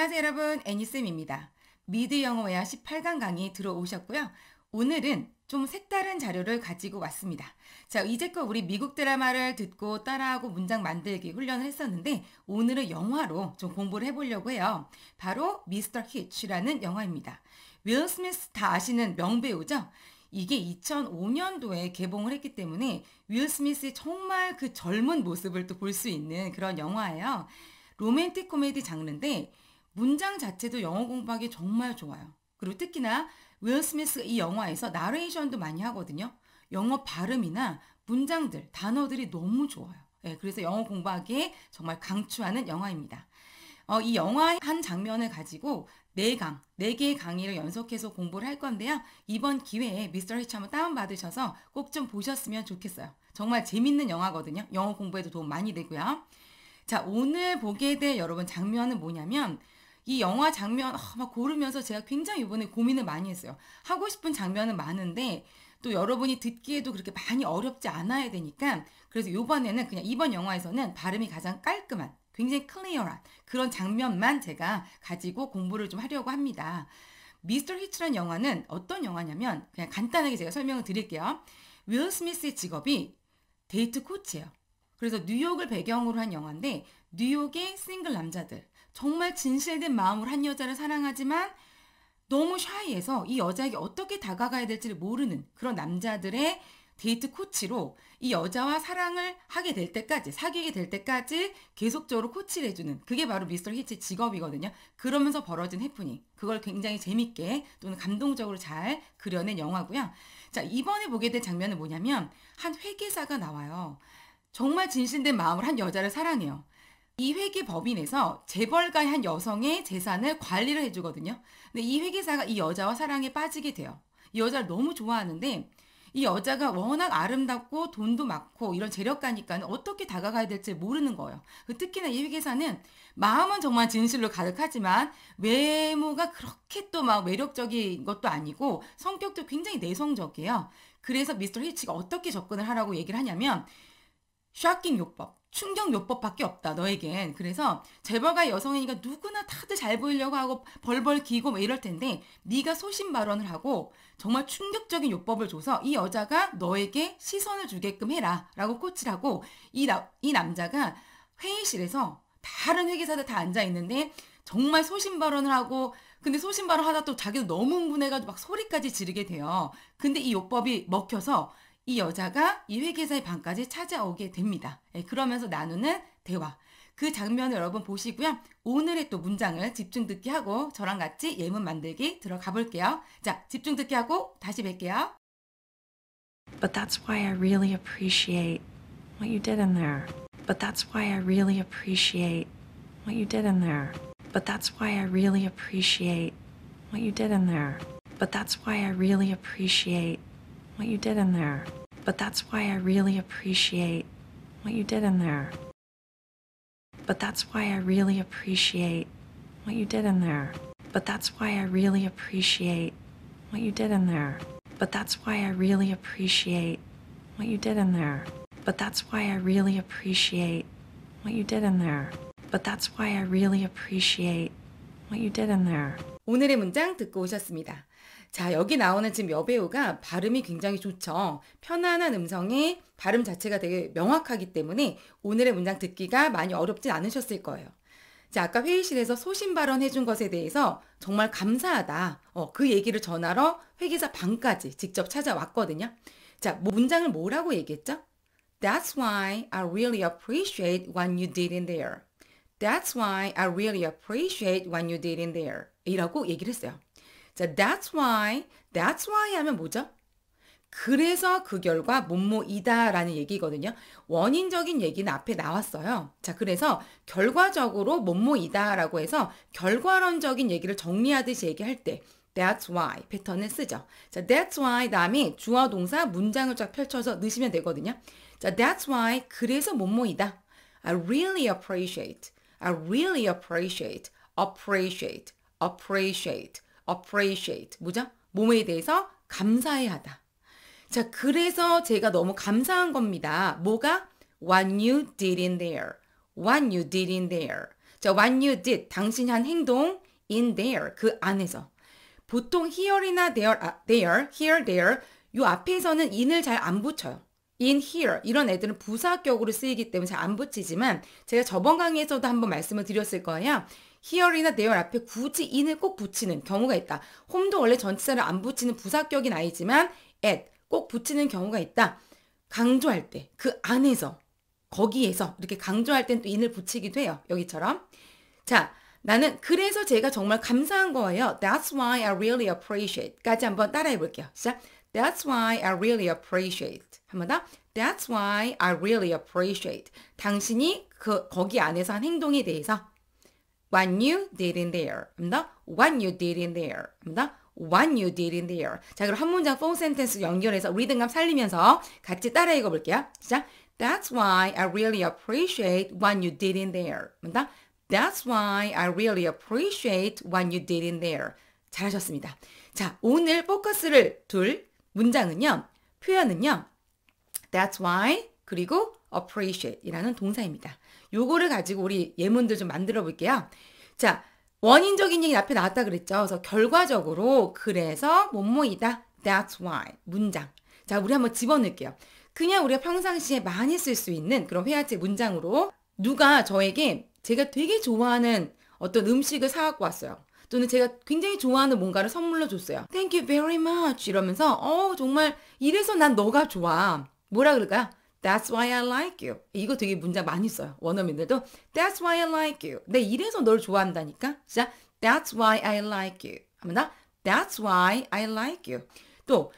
안녕하세요 여러분 애니쌤입니다. 미드 영어야 18강 강의 들어오셨고요. 오늘은 좀 색다른 자료를 가지고 왔습니다. 자, 이제껏 우리 미국 드라마를 듣고 따라하고 문장 만들기 훈련을 했었는데 오늘은 영화로 좀 공부를 해보려고 해요. 바로 미스터 히치라는 영화입니다. 윌 스미스 다 아시는 명배우죠? 이게 2005년도에 개봉을 했기 때문에 윌 스미스의 정말 그 젊은 모습을 또 볼 수 있는 그런 영화예요. 로맨틱 코미디 장르인데 문장 자체도 영어 공부하기 정말 좋아요. 그리고 특히나 윌 스미스 이 영화에서 나레이션도 많이 하거든요. 영어 발음이나 문장들, 단어들이 너무 좋아요. 네, 그래서 영어 공부하기에 정말 강추하는 영화입니다. 어, 이 영화 의한 장면을 가지고 4강, 4개의 강의를 연속해서 공부를 할 건데요. 이번 기회에 미스터 리치 한번 다운받으셔서 꼭 좀 보셨으면 좋겠어요. 정말 재밌는 영화거든요. 영어 공부에도 도움 많이 되고요. 자, 오늘 보게 될 여러분 장면은 뭐냐면 이 영화 장면 아, 막 고르면서 제가 굉장히 이번에 고민을 많이 했어요. 하고 싶은 장면은 많은데 또 여러분이 듣기에도 그렇게 많이 어렵지 않아야 되니까 그래서 요번에는 그냥 이번 영화에서는 발음이 가장 깔끔한 굉장히 클리어한 그런 장면만 제가 가지고 공부를 좀 하려고 합니다. 미스터 히츠란 영화는 어떤 영화냐면 그냥 간단하게 제가 설명을 드릴게요. 윌 스미스의 직업이 데이트 코치예요. 그래서 뉴욕을 배경으로 한 영화인데 뉴욕의 싱글 남자들 정말 진실된 마음으로 한 여자를 사랑하지만 너무 샤이해서 이 여자에게 어떻게 다가가야 될지를 모르는 그런 남자들의 데이트 코치로 이 여자와 사랑을 하게 될 때까지 사귀게 될 때까지 계속적으로 코치를 해주는 그게 바로 미스터 히치 직업이거든요. 그러면서 벌어진 해프닝 그걸 굉장히 재밌게 또는 감동적으로 잘 그려낸 영화고요. 자 이번에 보게 될 장면은 뭐냐면 한 회계사가 나와요. 정말 진실된 마음으로 한 여자를 사랑해요. 이 회계 법인에서 재벌가의 한 여성의 재산을 관리를 해주거든요. 근데 이 회계사가 이 여자와 사랑에 빠지게 돼요. 이 여자를 너무 좋아하는데 이 여자가 워낙 아름답고 돈도 많고 이런 재력가니까 어떻게 다가가야 될지 모르는 거예요. 그 특히나 이 회계사는 마음은 정말 진실로 가득하지만 외모가 그렇게 또 막 매력적인 것도 아니고 성격도 굉장히 내성적이에요. 그래서 미스터 히치가 어떻게 접근을 하라고 얘기를 하냐면 샤킹 요법. 충격요법밖에 없다 너에겐 그래서 재벌가 여성이니까 누구나 다들 잘 보이려고 하고 벌벌 기고 뭐 이럴 텐데 네가 소신 발언을 하고 정말 충격적인 요법을 줘서 이 여자가 너에게 시선을 주게끔 해라 라고 코치를 하고 이, 나, 이 남자가 회의실에서 다른 회계사들 다 앉아 있는데 정말 소신 발언을 하고 근데 소신 발언 하다 또 자기도 너무 흥분해가지고 막 소리까지 지르게 돼요 근데 이 요법이 먹혀서 이 여자가 이 회계사의 방까지 찾아오게 됩니다. 예, 그러면서 나누는 대화. 그 장면을 여러분 보시고요. 오늘의 또 문장을 집중 듣기 하고 저랑 같이 예문 만들기 들어가 볼게요. 자, 집중 듣기 하고 다시 뵐게요. But that's why I really appreciate what you did in there. But that's why I really appreciate what you did in there. But that's why I really appreciate what you did in there. But that's why I really appreciate what you did in there. But that's why I really appreciate what you did in there. But that's why I really appreciate what you did in there. But that's why I really appreciate what you did in there. But that's why I really appreciate what you did in there. But that's why I really appreciate what you did in there. But that's why I really appreciate what you did in there. 오늘의 문장 듣고 오셨습니다. 자, 여기 나오는 지금 여배우가 발음이 굉장히 좋죠. 편안한 음성에 발음 자체가 되게 명확하기 때문에 오늘의 문장 듣기가 많이 어렵진 않으셨을 거예요. 자, 아까 회의실에서 소신 발언 해준 것에 대해서 정말 감사하다. 어, 그 얘기를 전하러 회계사 방까지 직접 찾아왔거든요. 자, 뭐 문장을 뭐라고 얘기했죠? That's why I really appreciate what you did in there. That's why I really appreciate what you did in there. 이라고 얘기를 했어요. 자, that's why, that's why 하면 뭐죠? 그래서 그 결과 뭐뭐이다라는 얘기거든요. 원인적인 얘기는 앞에 나왔어요. 자, 그래서 결과적으로 뭐뭐이다라고 해서 결과론적인 얘기를 정리하듯이 얘기할 때 That's why 패턴을 쓰죠. 자, that's why 다음에 주어 동사 문장을 쫙 펼쳐서 넣으시면 되거든요. 자, that's why 그래서 뭐뭐이다. I really appreciate. I really appreciate. appreciate. appreciate. appreciate 뭐죠? 몸에 대해서 감사해하다. 자, 그래서 제가 너무 감사한 겁니다. 뭐가 what you did in there, what you did in there. 자, what you did 당신이 한 행동 in there 그 안에서 보통 here이나 there, 아, there, here, there 요 앞에서는 in을 잘 안 붙여요. in here 이런 애들은 부사격으로 쓰이기 때문에 잘 안 붙이지만 제가 저번 강의에서도 한번 말씀을 드렸을 거예요. 히어 r 이나 t h 앞에 굳이 인을꼭 붙이는 경우가 있다. h 도 원래 전치사를 안 붙이는 부사격인 아이지만 at 꼭 붙이는 경우가 있다. 강조할 때그 안에서 거기에서 이렇게 강조할 땐 또 i 을 붙이기도 해요. 여기처럼. 자, 나는 그래서 제가 정말 감사한 거예요. That's why I really appreciate. 까지 한번 따라해 볼게요. 시작. That's why I really appreciate. 한 번 더. That's why I really appreciate. 당신이 그 거기 안에서 한 행동에 대해서 What you did in there. 맞나? What you did in there. 맞나? What you did in there. 자, 그럼 한 문장 full sentence 연결해서 리듬감 살리면서 같이 따라 읽어볼게요. 시작. That's why I really appreciate what you did in there. 맞나? That's why I really appreciate what you did in there. 잘하셨습니다. 자, 오늘 포커스를 둘 문장은요. 표현은요. That's why 그리고 appreciate이라는 동사입니다. 요거를 가지고 우리 예문들 좀 만들어 볼게요. 자, 원인적인 얘기 앞에 나왔다 그랬죠. 그래서 결과적으로 그래서 뭐뭐이다. That's why 문장. 자, 우리 한번 집어넣을게요. 그냥 우리가 평상시에 많이 쓸 수 있는 그런 회화책 문장으로 누가 저에게 제가 되게 좋아하는 어떤 음식을 사갖고 왔어요. 또는 제가 굉장히 좋아하는 뭔가를 선물로 줬어요. Thank you very much 이러면서 어 정말 이래서 난 너가 좋아. 뭐라 그럴까요? That's why I like you. 이거 되게 문장 많이 써요. 원어민들도 That's why I like you. 내 이래서 널 좋아한다니까. 자, That's why I like you. 합니다. That's why I like you. 또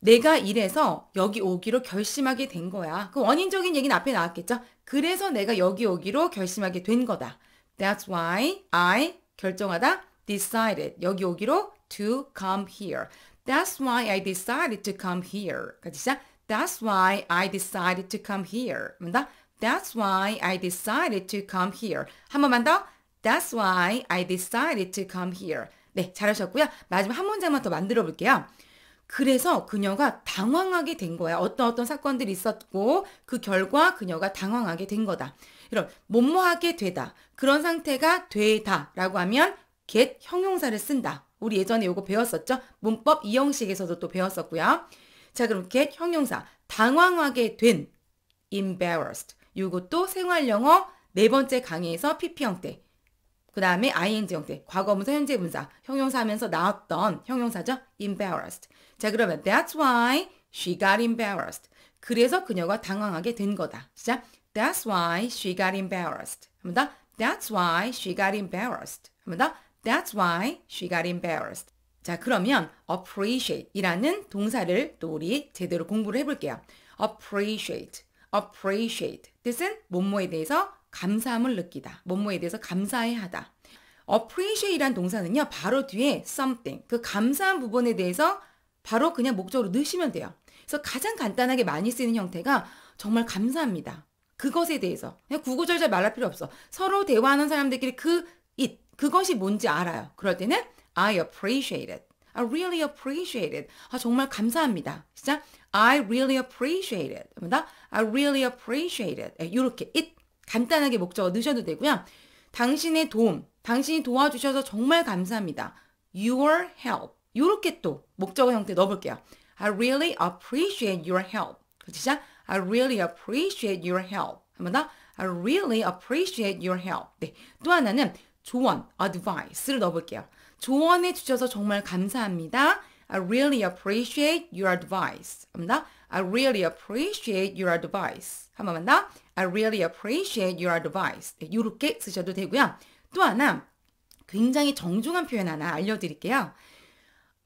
내가 이래서 여기 오기로 결심하게 된 거야. 그 원인적인 얘기는 앞에 나왔겠죠. 그래서 내가 여기 오기로 결심하게 된 거다. That's why I 결정하다 decided 여기 오기로 to come here. That's why I decided to come here. 까지 시작. That's why I decided to come here. 맞다? That's why I decided to come here. 한 번만 더. That's why I decided to come here. 네, 잘하셨고요. 마지막 한 문장만 더 만들어 볼게요. 그래서 그녀가 당황하게 된 거야. 어떤 어떤 사건들이 있었고 그 결과 그녀가 당황하게 된 거다. 이런 못모하게 되다. 그런 상태가 되다라고 하면 get 형용사를 쓴다. 우리 예전에 요거 배웠었죠? 문법 이형식에서도 또 배웠었고요. 자, 그럼 get 형용사 당황하게 된 embarrassed. 이것도 생활 영어 네 번째 강의에서 PP 형태. 그 다음에 ing 형태, 과거분사, 현재분사, 형용사하면서 나왔던 형용사죠. embarrassed. 자, 그러면 that's why she got embarrassed. 그래서 그녀가 당황하게 된 거다. 시작. That's why she got embarrassed. 한번 더. That's why she got embarrassed. 한번 더. That's why she got embarrassed. 자, 그러면 appreciate이라는 동사를 또 우리 제대로 공부를 해볼게요. appreciate, appreciate 뜻은 뭐뭐에 대해서 감사함을 느끼다, 뭐뭐에 대해서 감사해하다. appreciate이란 동사는요, 바로 뒤에 something, 그 감사한 부분에 대해서 바로 그냥 목적으로 넣으시면 돼요. 그래서 가장 간단하게 많이 쓰는 형태가 정말 감사합니다. 그것에 대해서 그냥 구구절절 말할 필요 없어. 서로 대화하는 사람들끼리 그 it, 그것이 뭔지 알아요. 그럴 때는 I appreciate it. I really appreciate it. 아, 정말 감사합니다. 진짜? I really appreciate it. 됩니다. I really appreciate it. 이렇게 it 간단하게 목적어 넣으셔도 되고요. 당신의 도움, 당신이 도와주셔서 정말 감사합니다. Your help. 이렇게 또 목적어 형태 넣어볼게요. I really appreciate your help. 시작. I really appreciate your help. 한번 더. I really appreciate your help. 네. 또 하나는 조언, advice를 넣어볼게요. 조언해 주셔서 정말 감사합니다. I really appreciate your advice. 한번더 I really appreciate your advice. 한 번만 더. I really appreciate your advice. 네, 이렇게 쓰셔도 되고요. 또 하나 굉장히 정중한 표현 하나 알려드릴게요.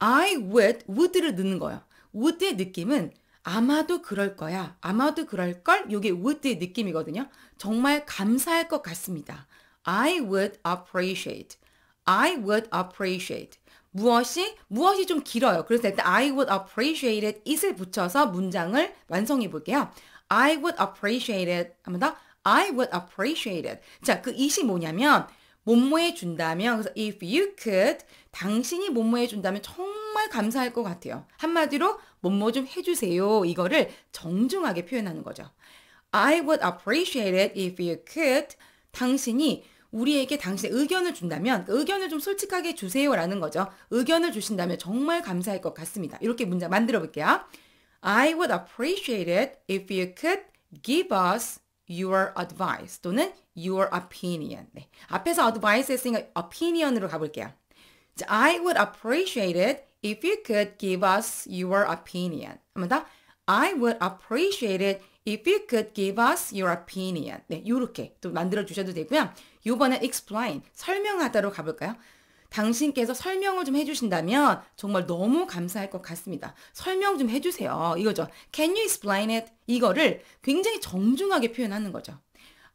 I would, would를 넣는 거예요. would의 느낌은 아마도 그럴 거야. 아마도 그럴걸? 이게 would의 느낌이거든요. 정말 감사할 것 같습니다. I would appreciate. I would appreciate. 무엇이? 무엇이 좀 길어요. 그래서 일단 I would appreciate it it을 붙여서 문장을 완성해 볼게요. I would appreciate it. 한번 더. I would appreciate it. 자, 그 it이 뭐냐면 몸무게 준다면 그래서 if you could 당신이 몸무게 준다면 정말 감사할 것 같아요. 한마디로 몸무 게좀 해주세요. 이거를 정중하게 표현하는 거죠. I would appreciate it if you could 당신이 우리에게 당신의 의견을 준다면 의견을 좀 솔직하게 주세요라는 거죠. 의견을 주신다면 정말 감사할 것 같습니다. 이렇게 문장 만들어 볼게요. I would appreciate it if you could give us your advice 또는 your opinion. 네. 앞에서 advice 했으니까 opinion으로 가볼게요. I would appreciate it if you could give us your opinion. 한번 더. I would appreciate it If you could give us your opinion. 네, 요렇게 또 만들어 주셔도 되고요. 요번에 explain, 설명하다로 가볼까요? 당신께서 설명을 좀 해주신다면 정말 너무 감사할 것 같습니다. 설명 좀 해주세요. 이거죠. Can you explain it? 이거를 굉장히 정중하게 표현하는 거죠.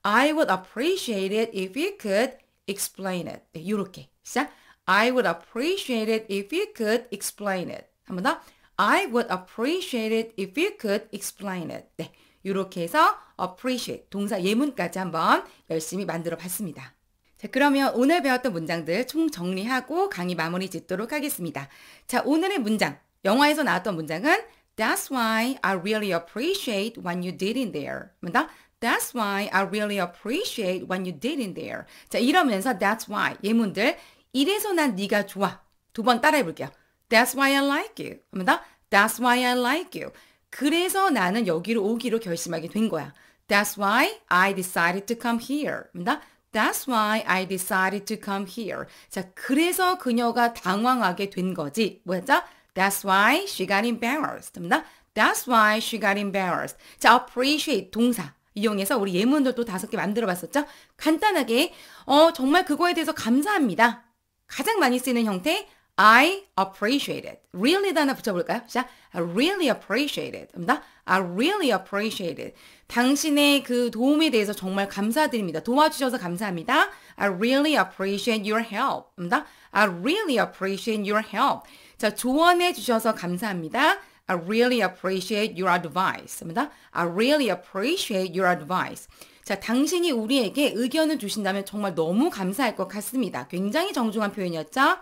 I would appreciate it if you could explain it. 네, 요렇게. 시작. I would appreciate it if you could explain it. 한번 더. I would appreciate it if you could explain it. 네. 이렇게 해서 appreciate 동사 예문까지 한번 열심히 만들어 봤습니다. 자, 그러면 오늘 배웠던 문장들 총 정리하고 강의 마무리 짓도록 하겠습니다. 자, 오늘의 문장. 영화에서 나왔던 문장은 That's why I really appreciate what you did in there. 맞나? That's why I really appreciate what you did in there. 자, 이러면서 that's why 예문들 이래서 난 네가 좋아. 두 번 따라해 볼게요. That's why I like you. 합니다. That's why I like you. 그래서 나는 여기로 오기로 결심하게 된 거야. That's why I decided to come here. 입니다. That's why I decided to come here. 자, 그래서 그녀가 당황하게 된 거지. 뭐였죠? That's why she got embarrassed. 입니다. That's why she got embarrassed. 자, appreciate 동사. 이용해서 우리 예문들도 다섯 개 만들어 봤었죠? 간단하게, 어, 정말 그거에 대해서 감사합니다. 가장 많이 쓰는 형태, I appreciate it. Really 단어 붙여볼까요? 자, I really appreciate it. 됩니다. I really appreciate it. 당신의 그 도움에 대해서 정말 감사드립니다. 도와주셔서 감사합니다. I really appreciate your help. 됩니다. I really appreciate your help. 자, 조언해 주셔서 감사합니다. I really appreciate your advice. 됩니다. I really appreciate your advice. 자, 당신이 우리에게 의견을 주신다면 정말 너무 감사할 것 같습니다. 굉장히 정중한 표현이었죠?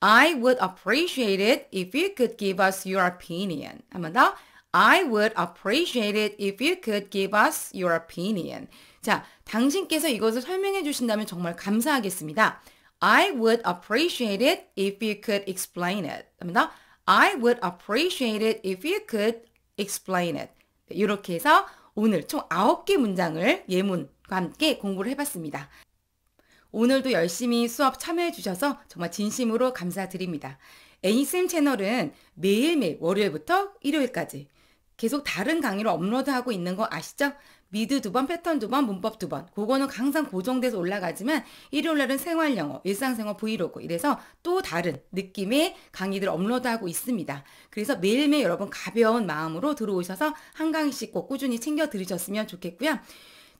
I would appreciate it if you could give us your opinion. 한번 더. I would appreciate it if you could give us your opinion. 자, 당신께서 이것을 설명해 주신다면 정말 감사하겠습니다. I would appreciate it if you could explain it. 합니다. I would appreciate it if you could explain it. 이렇게 해서 오늘 총 9개 문장을 예문과 함께 공부를 해봤습니다. 오늘도 열심히 수업 참여해 주셔서 정말 진심으로 감사드립니다. 애니쌤 채널은 매일매일 월요일부터 일요일까지 계속 다른 강의로 업로드하고 있는 거 아시죠? 미드 두 번, 패턴 두 번, 문법 두 번. 그거는 항상 고정돼서 올라가지만 일요일날은 생활영어, 일상생활 브이로그 이래서 또 다른 느낌의 강의들 업로드하고 있습니다. 그래서 매일매일 여러분 가벼운 마음으로 들어오셔서 한 강의씩 꼭 꾸준히 챙겨 들으셨으면 좋겠고요.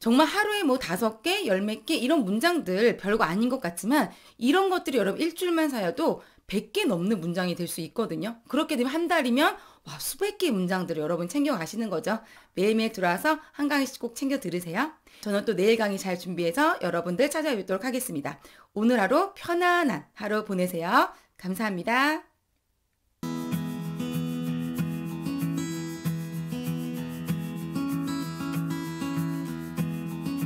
정말 하루에 뭐 다섯 개, 열 몇 개 이런 문장들 별거 아닌 것 같지만 이런 것들이 여러분 일주일만 사여도 100개 넘는 문장이 될 수 있거든요. 그렇게 되면 한 달이면 와, 수백 개의 문장들을 여러분 챙겨가시는 거죠. 매일매일 들어와서 한 강의씩 꼭 챙겨 들으세요. 저는 또 내일 강의 잘 준비해서 여러분들 찾아뵙도록 하겠습니다. 오늘 하루 편안한 하루 보내세요. 감사합니다.